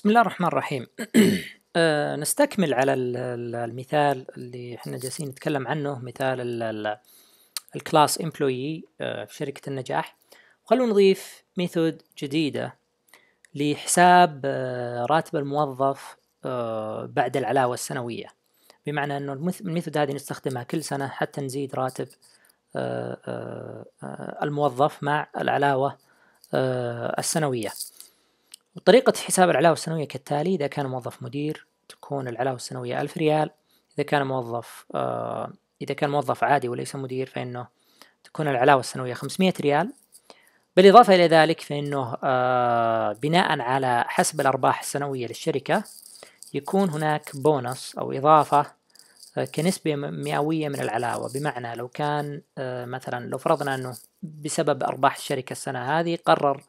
بسم الله الرحمن الرحيم أه نستكمل على المثال اللي احنا جالسين نتكلم عنه مثال الكلاس امبلوي آه، في شركة النجاح خلونا نضيف ميثود جديدة لحساب آه، راتب الموظف آه، بعد العلاوة السنوية بمعنى أنه الميثود هذه نستخدمها كل سنة حتى نزيد راتب الموظف مع العلاوة السنوية وطريقة حساب العلاوة السنوية كالتالي إذا كان موظف مدير تكون العلاوة السنوية ألف ريال إذا كان موظف آه إذا كان موظف عادي وليس مدير فإنه تكون العلاوة السنوية 500 ريال بالإضافة إلى ذلك فإنه آه بناء على حسب الأرباح السنوية للشركة يكون هناك بونص أو إضافة آه كنسبة مئوية من العلاوة بمعنى لو كان آه مثلا لو فرضنا أنه بسبب أرباح الشركة السنة هذه قرر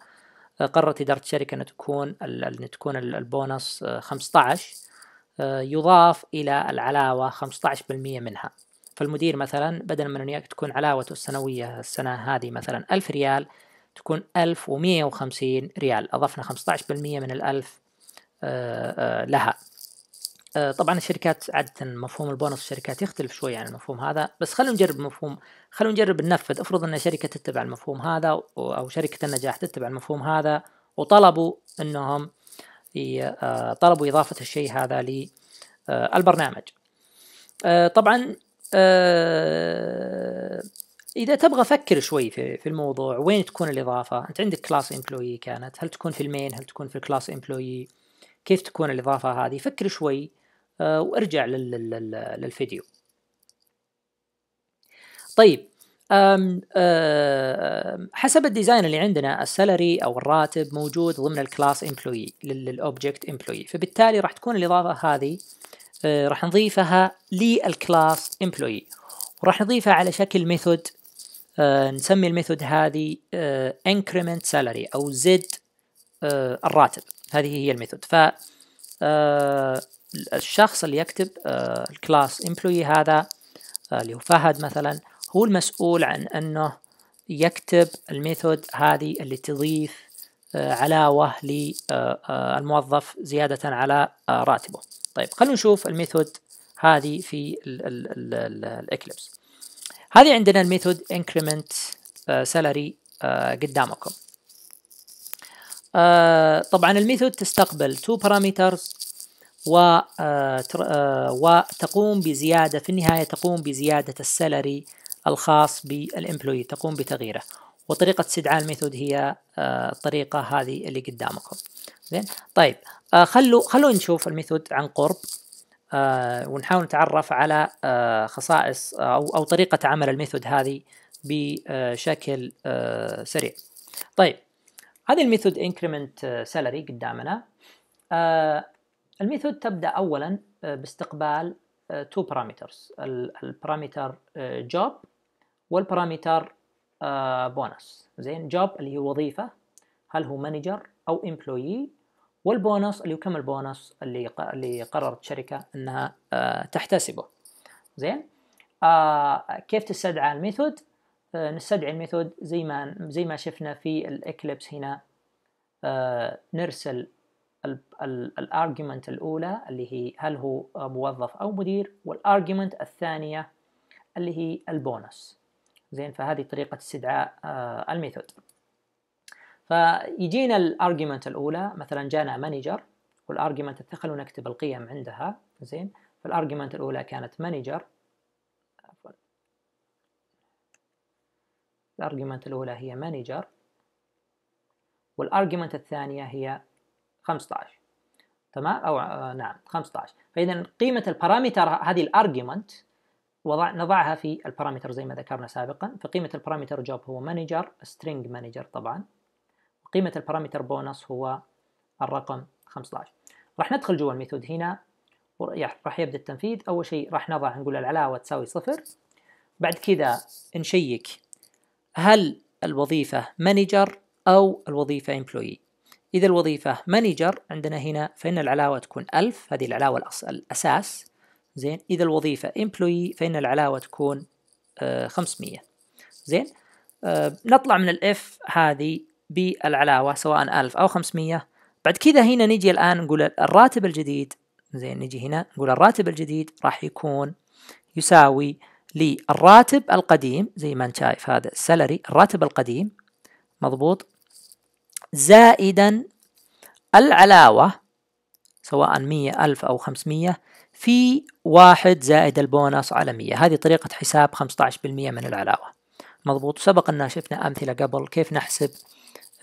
قررت إدارة الشركة أن تكون أن تكون البونص 15 آه، آه، يضاف إلى العلاوة 15% منها فالمدير مثلا بدلا من أن تكون علاوته السنوية السنة هذه مثلا 1000 ريال تكون 1150 ريال أضفنا 15% من الألف آه، لها آه، طبعا الشركات عادة مفهوم البونص الشركات يختلف شوي عن المفهوم هذا بس خلونا نجرب مفهوم خلونا نجرب ننفذ افرض ان شركة تتبع المفهوم هذا او شركة النجاح تتبع المفهوم هذا وطلبوا انهم آه، طلبوا اضافة الشيء هذا للبرنامج آه، طبعا اذا تبغى فكر شوي في, الموضوع وين تكون الاضافه انت عندك كلاس امبلوي كانت هل تكون في المين هل تكون في الكلاس امبلوي كيف تكون الاضافه هذه فكر شوي آه، وارجع للفيديو طيب حسب الديزاين اللي عندنا السالري او الراتب موجود ضمن الكلاس امبلوي للاوبجكت امبلوي فبالتالي راح تكون الاضافه هذه آه، راح نضيفها للكلاس امبلوي وراح نضيفها على شكل ميثود آه، نسمي الميثود هذه increment salary او زد الراتب هذه هي الميثود ف الشخص اللي يكتب آه، الكلاس امبلوي هذا آه، اللي هو فهد مثلا هو المسؤول عن انه يكتب الميثود هذه اللي تضيف آه، علاوة للموظف زيادة على راتبه طيب خلونا نشوف الميثود هذه في الإكليبس هذه عندنا الميثود increment salary قدامكم طبعا الميثود تستقبل two parameters وتقوم آه، آه، بزيادة في النهاية تقوم بزيادة السلري الخاص بالإمبلوي تقوم بتغييره وطريقة استدعاء الميثود هي آه، الطريقة هذه اللي قدامكم زين طيب خلوا خلونا نشوف الميثود عن قرب ونحاول نتعرف على خصائص أو أو طريقة عمل الميثود هذه بشكل سريع طيب هذه الميثود increment salary قدامنا الميثود تبدأ أولا آه، باستقبال تو بارامترز البارامتر جوب والبارامتر بونس زين جوب اللي هي وظيفة هل هو مانجر أو امبلويي والبونص اللي هو كم البونص اللي اللي قررت الشركة أنها آه، تحتسبه زين آه، كيف تستدعى الميثود نستدعي الميثود زي ما زي ما شفنا في الاكليبس هنا نرسل الارجيومنت الاولى اللي هي هل هو موظف او مدير والارجيومنت الثانيه اللي هي البونس زين فهذه طريقه استدعاء آه، الميثود فيجينا الارجيومنت الاولى مثلا جانا مانجر والارجيومنت خلونا نكتب القيم عندها زين فالارجيومنت الاولى كانت مانجر عفوا الارجيومنت الاولى هي مانجر والارجيومنت الثانيه هي 15 تمام او آه، نعم 15 فاذا قيمه البارامتر هذه الارجيومنت وضع نضعها في البارامتر زي ما ذكرنا سابقا فقيمه البارامتر جوب هو مانجر سترينج مانجر طبعا وقيمه البارامتر بونص هو الرقم 15 راح ندخل جوا الميثود هنا راح يبدا التنفيذ اول شيء راح نضع نقول العلاوه تساوي صفر بعد كذا نشيك هل الوظيفه مانجر او الوظيفه امبلوي إذا الوظيفة مانجر عندنا هنا فإن العلاوة تكون 1000 هذه العلاوة الأساس زين إذا الوظيفة إمبلوي فإن العلاوة تكون آه، خمسمية 500 زين آه، نطلع من الاف هذه بالعلاوة سواء 1000 أو 500 بعد كذا هنا نجي الآن نقول الراتب الجديد زين نجي هنا نقول الراتب الجديد راح يكون يساوي للراتب القديم زي ما انت شايف هذا السلري الراتب القديم مضبوط زائدا العلاوة سواء مية ألف أو خمسمية في واحد زائد البونص على مية هذه طريقة حساب خمسة عشر بالمية من العلاوة مضبوط سبق أننا شفنا أمثلة قبل كيف نحسب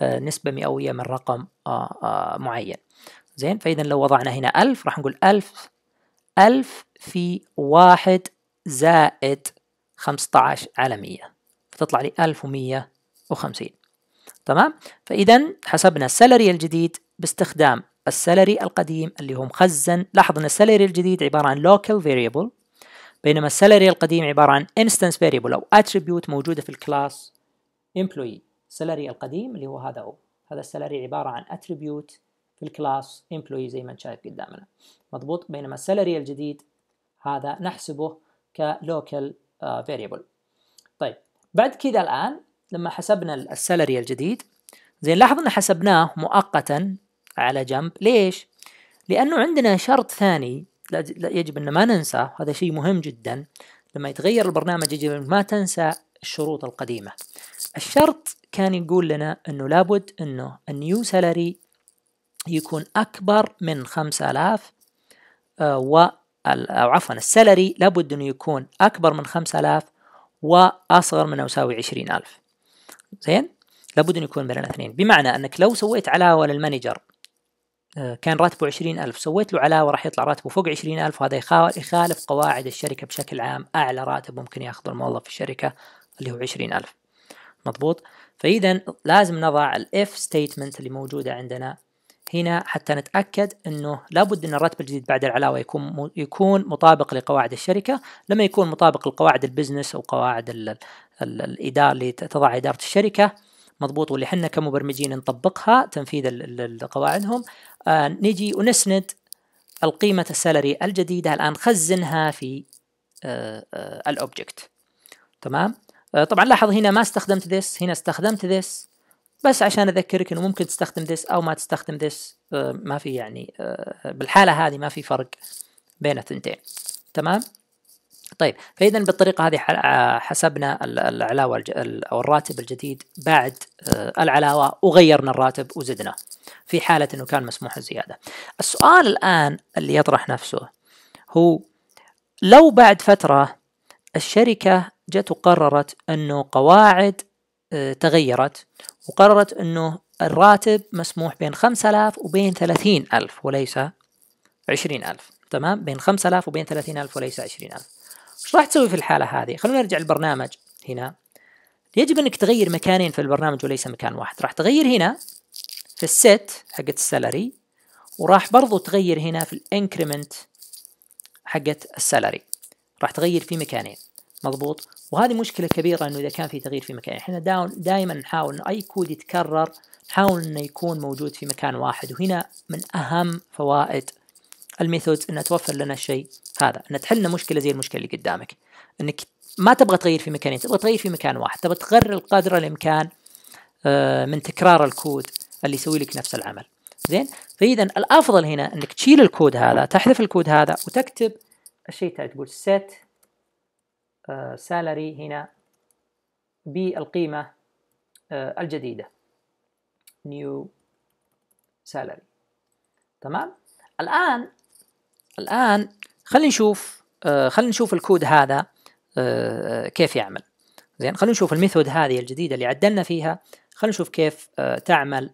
آه، نسبة مئوية من رقم آه، آه، معين زين فإذا لو وضعنا هنا ألف راح نقول ألف ألف في واحد زائد خمسة عشر على مية فتطلع لي ألف ومية وخمسين تمام فاذا حسبنا السالري الجديد باستخدام السالري القديم اللي هو مخزن لاحظ ان السالري الجديد عباره عن لوكال فيريبل بينما السالري القديم عباره عن انستنس فيريبل او اتريبيوت موجوده في الكلاس امبلوي السالري القديم اللي هو هذا هو هذا السالري عباره عن اتريبيوت في الكلاس امبلوي زي ما انت شايف قدامنا مضبوط بينما السالري الجديد هذا نحسبه كلوكال آه، فيريبل طيب بعد كذا الان لما حسبنا السالري الجديد زين لاحظ ان حسبناه مؤقتا على جنب ليش لانه عندنا شرط ثاني يجب ان ما ننسى هذا شيء مهم جدا لما يتغير البرنامج يجب ما تنسى الشروط القديمه الشرط كان يقول لنا انه لابد انه النيو سالري يكون اكبر من 5000 آه، و أو عفوا السالري لابد أنه يكون أكبر من 5000 وأصغر من أو يساوي 20000 زين لابد أن يكون بين الاثنين بمعنى أنك لو سويت علاوة للمانجر آه، كان راتبه 20000 سويت له علاوة راح يطلع راتبه فوق 20000 وهذا يخالف قواعد الشركة بشكل عام أعلى راتب ممكن يأخذه الموظف في الشركة اللي هو 20000 مضبوط فإذا لازم نضع الاف ستيتمنت اللي موجودة عندنا هنا حتى نتأكد أنه لابد أن الراتب الجديد بعد العلاوة يكون يكون مطابق لقواعد الشركة لما يكون مطابق لقواعد البزنس أو قواعد الإدارة اللي تضع إدارة الشركة مضبوط واللي احنا كمبرمجين نطبقها تنفيذ قواعدهم آه نجي ونسند القيمة السالري الجديدة الآن خزنها في آه آه الأوبجكت تمام آه طبعا لاحظ هنا ما استخدمت ذس، هنا استخدمت ذس بس عشان اذكرك انه ممكن تستخدم ذس او ما تستخدم ذس آه، ما في يعني آه، بالحاله هذه ما في فرق بين الثنتين تمام طيب فاذا بالطريقه هذه آه، حسبنا العلاوه او الراتب الجديد بعد العلاوه وغيرنا الراتب وزدناه في حاله انه كان مسموح الزياده السؤال الان اللي يطرح نفسه هو لو بعد فتره الشركه جت وقررت انه قواعد آه، تغيرت وقررت أنه الراتب مسموح بين 5000 وبين 30000 وليس 20000 تمام بين 5000 وبين 30000 وليس 20000 ايش راح تسوي في الحالة هذه خلونا نرجع البرنامج هنا يجب أنك تغير مكانين في البرنامج وليس مكان واحد راح تغير هنا في الست حقت السالري وراح برضو تغير هنا في الانكريمنت حقت السالري راح تغير في مكانين مضبوط وهذه مشكله كبيره انه اذا كان في تغيير في مكان احنا دائما نحاول انه اي كود يتكرر نحاول انه يكون موجود في مكان واحد وهنا من اهم فوائد الميثودز انها توفر لنا الشيء هذا انها تحل لنا مشكله زي المشكله اللي قدامك انك ما تبغى تغير في مكانين تبغى تغير في مكان واحد تبغى تغرر قدر الامكان آه، من تكرار الكود اللي يسوي لك نفس العمل زين فاذا الافضل هنا انك تشيل الكود هذا تحذف الكود هذا وتكتب الشيء تقول set سالري هنا بالقيمة آه، الجديدة new salary تمام الآن الآن خلينا نشوف آه، خلينا نشوف الكود هذا آه، كيف يعمل زين خلينا نشوف الميثود هذه الجديدة اللي عدلنا فيها خلينا نشوف كيف تعمل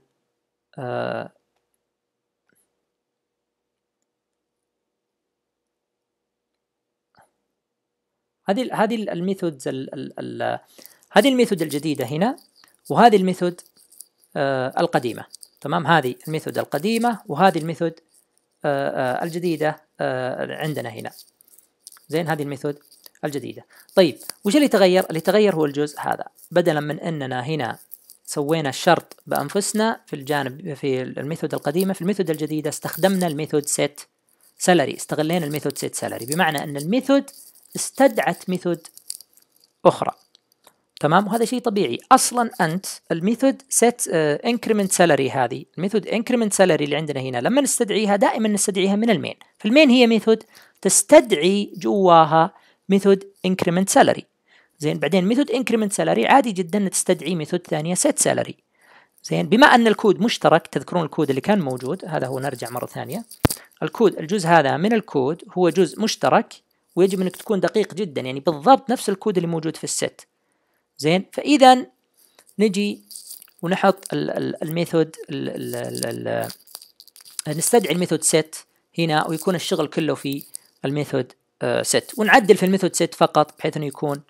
هذه هذه الميثودز هذه الميثود الجديدة هنا وهذه الميثود آه، القديمة تمام هذه الميثود القديمة وهذه الميثود آه، آه، الجديدة عندنا هنا زين هذه الميثود الجديدة طيب وش اللي تغير؟ اللي تغير هو الجزء هذا بدلا من أننا هنا سوينا الشرط بأنفسنا في الجانب في الميثود القديمة في الميثود الجديدة استخدمنا الميثود سيت سالري استغلينا الميثود سيت سالري بمعنى أن الميثود استدعت ميثود اخرى تمام وهذا شيء طبيعي اصلا انت الميثود set uh, increment salary هذه الميثود increment salary اللي عندنا هنا لما نستدعيها دائما نستدعيها من المين فالمين هي ميثود تستدعي جواها ميثود increment salary زين بعدين ميثود increment salary عادي جدا تستدعي ميثود ثانيه set salary زين بما ان الكود مشترك تذكرون الكود اللي كان موجود هذا هو نرجع مره ثانيه الكود الجزء هذا من الكود هو جزء مشترك ويجب انك تكون دقيق جدا يعني بالضبط نفس الكود اللي موجود في الست زين فاذا نجي ونحط الميثود نستدعي الميثود ست هنا ويكون الشغل كله في الميثود آه، ست ونعدل في الميثود ست فقط بحيث انه يكون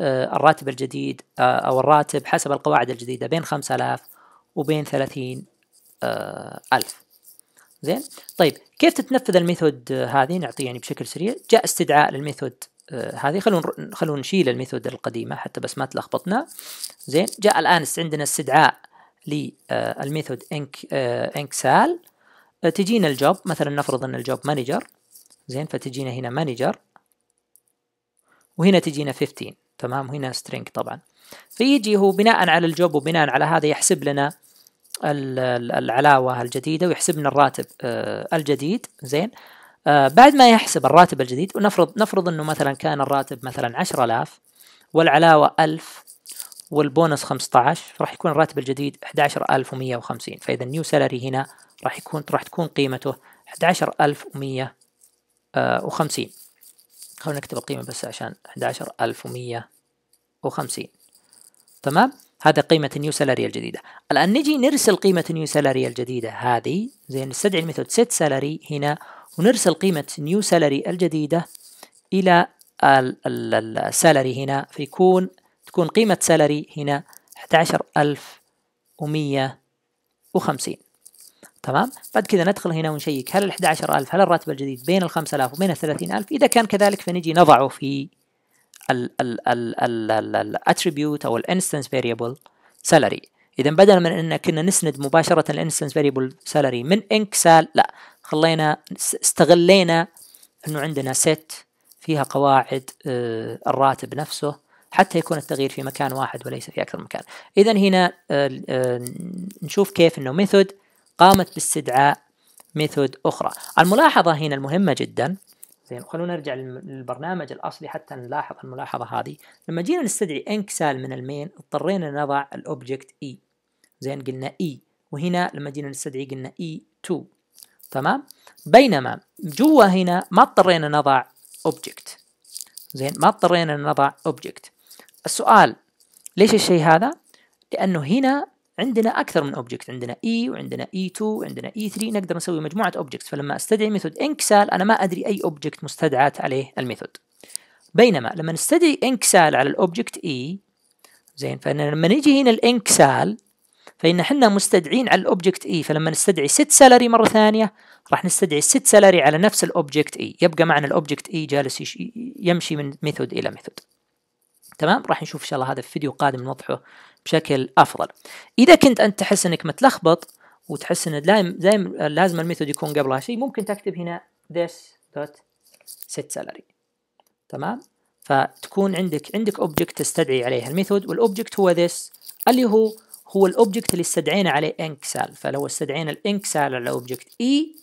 آه، الراتب الجديد آه، او الراتب حسب القواعد الجديدة بين 5000 وبين 30000 زين طيب كيف تتنفذ الميثود هذه نعطيه يعني بشكل سريع جاء استدعاء للميثود آه، هذه خلونا خلونا نشيل الميثود القديمه حتى بس ما تلخبطنا زين جاء الان عندنا استدعاء للميثود آه، انك آه، انكسال تجينا الجوب مثلا نفرض ان الجوب مانجر زين فتجينا هنا مانجر وهنا تجينا 15 تمام وهنا سترينج طبعا فيجي هو بناء على الجوب وبناء على هذا يحسب لنا العلاوه الجديده ويحسب لنا الراتب آه، الجديد زين آه، بعد ما يحسب الراتب الجديد ونفرض نفرض انه مثلا كان الراتب مثلا 10000 والعلاوه 1000 والبونص 15 راح يكون الراتب الجديد 11150 فاذا النيو سالري هنا راح يكون راح تكون قيمته 11150 خلونا نكتب القيمه بس عشان 11150 تمام هذا قيمة نيو سالاري الجديدة الآن نجي نرسل قيمة نيو سالاري الجديدة هذه زي نستدعي الميثود set salary هنا ونرسل قيمة نيو سالاري الجديدة إلى السالاري هنا فيكون تكون قيمة سالاري هنا 11150 تمام بعد كذا ندخل هنا ونشيك هل ال 11000 هل الراتب الجديد بين ال 5000 وبين ال 30000 إذا كان كذلك فنجي نضعه في الاتريبيوت او الانستنس فاريبل سالري اذا بدل من ان كنا نسند مباشره الانستنس فاريبل سالري من انكسال لا خلينا استغلينا انه عندنا ست فيها قواعد آه، الراتب نفسه حتى يكون التغيير في مكان واحد وليس في اكثر من مكان اذا هنا آه، آه، نشوف كيف انه ميثود قامت باستدعاء ميثود اخرى الملاحظه هنا المهمه جدا زين وخلونا نرجع للبرنامج الاصلي حتى نلاحظ الملاحظه هذه لما جينا نستدعي انكسال من المين اضطرينا نضع الاوبجكت اي e. زين قلنا اي e. وهنا لما جينا نستدعي قلنا اي e 2 تمام بينما جوا هنا ما اضطرينا نضع اوبجكت زين ما اضطرينا نضع اوبجكت السؤال ليش الشيء هذا لانه هنا عندنا اكثر من اوبجكت عندنا اي e وعندنا اي e 2 وعندنا اي e 3 نقدر نسوي مجموعه اوبجكتس فلما استدعي ميثود انكسال انا ما ادري اي اوبجكت مستدعات عليه الميثود بينما لما نستدعي انكسال على الاوبجكت اي زين فلما نجي هنا الانكسال فان احنا مستدعين على الاوبجكت اي فلما نستدعي ست سالري مره ثانيه راح نستدعي ست سالري على نفس الاوبجكت اي يبقى معنا الاوبجكت اي جالس يمشي من ميثود الى ميثود تمام راح نشوف ان شاء الله هذا في فيديو قادم نوضحه بشكل افضل اذا كنت انت تحس انك متلخبط وتحس ان دايم دايم لازم الميثود يكون قبلها شيء ممكن تكتب هنا this dot set salary تمام فتكون عندك عندك اوبجكت تستدعي عليه الميثود والاوبجكت هو this اللي هو هو الاوبجكت اللي استدعينا عليه انكسال فلو استدعينا الانكسال على اوبجكت اي e،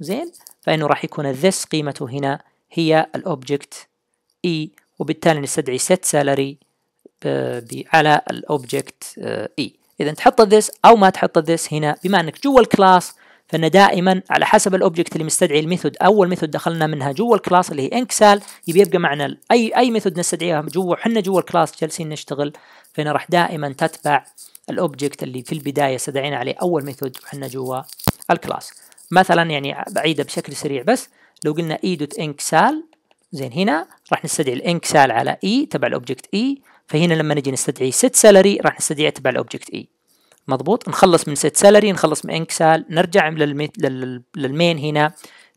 زين فانه راح يكون this قيمته هنا هي الاوبجكت اي e، وبالتالي نستدعي set salary على الاوبجكت اي آه، e. اذا تحط this او ما تحط this هنا بما انك جوا الكلاس فان دائما على حسب الاوبجكت اللي مستدعي الميثود اول ميثود دخلنا منها جوا الكلاس اللي هي انكسال يبي يبقى معنا اي اي ميثود نستدعيها جوا احنا جوا الكلاس جالسين نشتغل فانا راح دائما تتبع الاوبجكت اللي في البدايه استدعينا عليه اول ميثود احنا جوا الكلاس مثلا يعني بعيده بشكل سريع بس لو قلنا اي e دوت انكسال زين هنا راح نستدعي الانكسال على اي e تبع الاوبجكت اي فهنا لما نجي نستدعي set salary راح نستدعي تبع الاوبجكت اي مضبوط نخلص من set salary نخلص من انكسال نرجع للمين هنا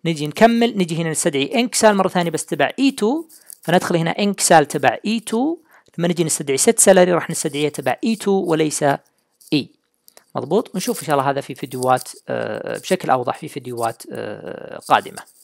نجي نكمل نجي هنا نستدعي انكسال مره ثانيه بس تبع اي e 2 فندخل هنا انكسال تبع اي e 2 لما نجي نستدعي set salary راح نستدعيه تبع اي e 2 وليس اي مضبوط ونشوف ان شاء الله هذا في فيديوهات آه، بشكل اوضح في فيديوهات آه، قادمه